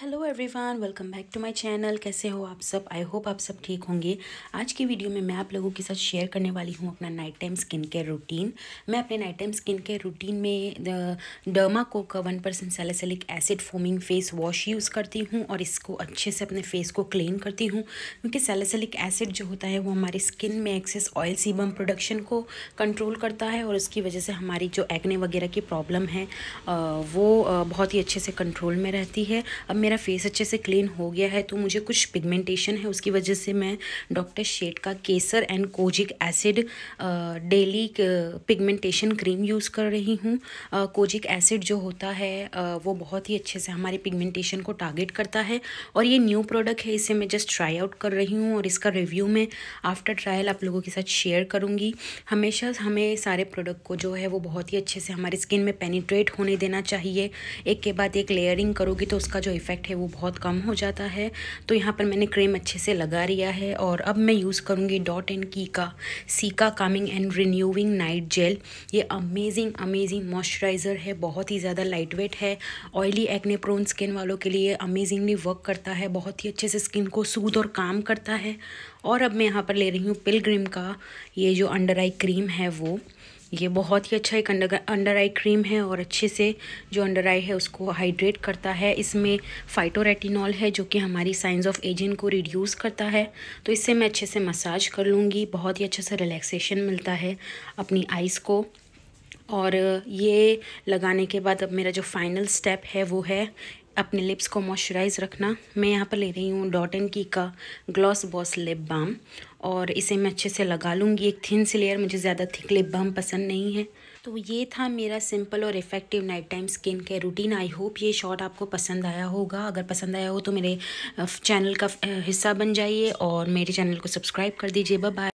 hello everyone welcome back to my channel कैसे हो आप सब आई होप आप सब ठीक होंगे आज की वीडियो में मैं आप लोगों के साथ शेयर करने वाली हूँ अपना night time skin care routine मैं अपने night time skin care routine में डर्मा को का one percent salicylic acid foaming face wash use करती हूँ और इसको अच्छे से अपने फेस को क्लीन करती हूँ क्योंकि सेलेसिलिक एसिड जो होता है वो हमारी स्किन में एक्सेस ऑयल सीबम प्रोडक्शन को कंट्रोल करता है और उसकी वजह से हमारी जो एग्ने वगैरह की प्रॉब्लम है वो बहुत ही अच्छे से कंट्रोल में रहती है अब मेरा फेस अच्छे से क्लीन हो गया है तो मुझे कुछ पिगमेंटेशन है उसकी वजह से मैं डॉक्टर शेट का kesar and kojic acid daily pigmentation cream use कर रही हूँ कोजिक एसिड जो होता है वो बहुत ही अच्छे से हमारे पिगमेंटेशन को टारगेट करता है और ये न्यू प्रोडक्ट है इसे मैं जस्ट ट्राई आउट कर रही हूँ और इसका रिव्यू मैं आफ्टर ट्रायल आप लोगों के साथ शेयर करूँगी हमेशा हमें सारे प्रोडक्ट को जो है वो बहुत ही अच्छे से हमारे स्किन में पेनिट्रेट होने देना चाहिए एक के बाद एक लेयरिंग करोगी तो उसका जो इफेक्ट इफ़ेक्ट है वो बहुत कम हो जाता है तो यहाँ पर मैंने क्रीम अच्छे से लगा लिया है और अब मैं यूज़ करूँगी डॉट एंड की का cica calming and renewing night gel ये अमेजिंग अमेजिंग मॉइस्चराइज़र है बहुत ही ज़्यादा लाइट वेट है ऑयली एक्ने प्रोन स्किन वालों के लिए अमेजिंगली वर्क करता है बहुत ही अच्छे से स्किन को सूद और काम करता है और अब मैं यहाँ पर ले रही हूँ पिलग्रीम का ये जो अंडर आई क्रीम है वो ये बहुत ही अच्छा एक अंडर अंडर आई क्रीम है और अच्छे से जो अंडर आई है उसको हाइड्रेट करता है इसमें फाइटोरेटिनॉल है जो कि हमारी साइंस ऑफ एजिंग को रिड्यूस करता है तो इससे मैं अच्छे से मसाज कर लूँगी बहुत ही अच्छे से रिलैक्सेशन मिलता है अपनी आइज़ को और ये लगाने के बाद अब मेरा जो फाइनल स्टेप है वो है अपने लिप्स को मॉइस्चराइज़ रखना मैं यहाँ पर ले रही हूँ डॉट एन की का ग्लॉस बॉस लिप बाम और इसे मैं अच्छे से लगा लूँगी एक थिन सी लेयर मुझे ज़्यादा थिक लिप बाम पसंद नहीं है तो ये था मेरा सिंपल और effective night time skin care routine I hope ये शॉट आपको पसंद आया होगा अगर पसंद आया हो तो मेरे चैनल का हिस्सा बन जाइए और मेरे चैनल को सब्सक्राइब कर दीजिए बाय